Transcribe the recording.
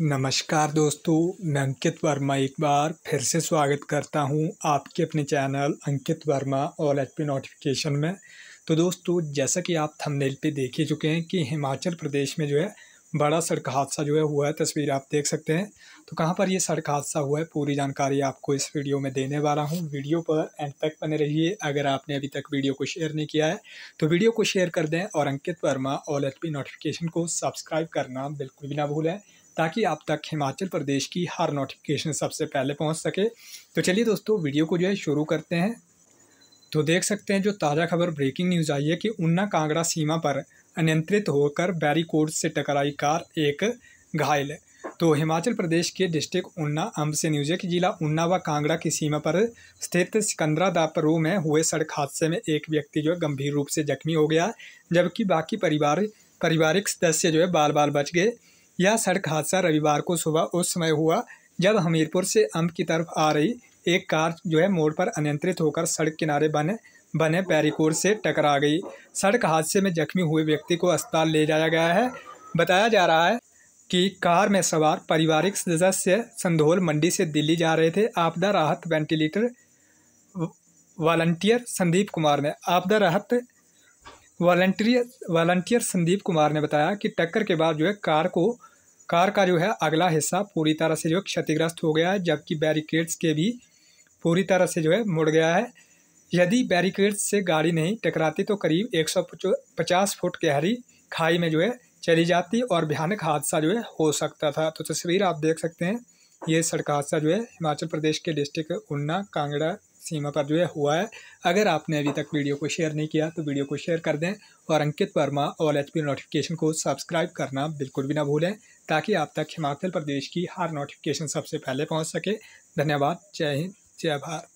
नमस्कार दोस्तों मैं अंकित वर्मा एक बार फिर से स्वागत करता हूं आपके अपने channel Ankit Verma all H P notification में तो दोस्तों जैसा कि आप थंबनेल पे देख ही चुके हैं कि हिमाचल प्रदेश में जो है बड़ा सड़क हादसा जो है हुआ है तस्वीर आप देख सकते हैं तो कहाँ पर यह सड़क हादसा हुआ है पूरी जानकारी आपको इस वीडियो में देने वाला हूँ वीडियो पर एंड तक बने रहिए अगर आपने अभी तक वीडियो को शेयर नहीं किया है तो वीडियो को शेयर कर दें और Ankit Verma all H P notification को सब्सक्राइब करना बिल्कुल भी ना भूलें ताकि आप तक हिमाचल प्रदेश की हर नोटिफिकेशन सबसे पहले पहुंच सके तो चलिए दोस्तों वीडियो को जो है शुरू करते हैं तो देख सकते हैं जो ताज़ा खबर ब्रेकिंग न्यूज़ आई है कि ऊना कांगड़ा सीमा पर अनियंत्रित होकर बैरिकोड से टकराई कार एक घायल तो हिमाचल प्रदेश के डिस्ट्रिक्ट उन्ना अम्ब से न्यूज है कि जिला ऊना व कांगड़ा की सीमा पर स्थित सिकंदरा दापरू में हुए सड़क हादसे में एक व्यक्ति जो है गंभीर रूप से जख्मी हो गया जबकि बाकी परिवार पारिवारिक सदस्य जो है बाल बाल बच गए यह सड़क हादसा रविवार को सुबह उस समय हुआ जब हमीरपुर से अम्ब की तरफ आ रही एक कार जो है मोड़ पर अनियंत्रित होकर सड़क किनारे बने बने बैरिकोड से टकरा गई सड़क हादसे में जख्मी हुए व्यक्ति को अस्पताल ले जाया गया है बताया जा रहा है कि कार में सवार पारिवारिक सदस्य संधोल मंडी से दिल्ली जा रहे थे आपदा राहत वेंटिलेटर वॉल्टियर संदीप कुमार ने आपदा राहत वॉल्टियर वॉल्टियर संदीप कुमार ने बताया कि टक्कर के बाद जो है कार को कार का जो है अगला हिस्सा पूरी तरह से जो है क्षतिग्रस्त हो गया है जबकि बैरिकेड्स के भी पूरी तरह से जो है मुड़ गया है यदि बैरिकेड्स से गाड़ी नहीं टकराती तो करीब पचास फुट गहरी खाई में जो है चली जाती और भयानक हादसा जो है हो सकता था तो तस्वीर आप देख सकते हैं ये सड़क हादसा जो है हिमाचल प्रदेश के डिस्ट्रिक्ट उन्ना कांगड़ा सीमा पर जो है हुआ है अगर आपने अभी तक वीडियो को शेयर नहीं किया तो वीडियो को शेयर कर दें और Ankit Verma all H notification को सब्सक्राइब करना बिल्कुल भी ना भूलें ताकि आप तक हिमाचल प्रदेश की हर नोटिफिकेशन सबसे पहले पहुँच सके धन्यवाद जय हिंद जय भारत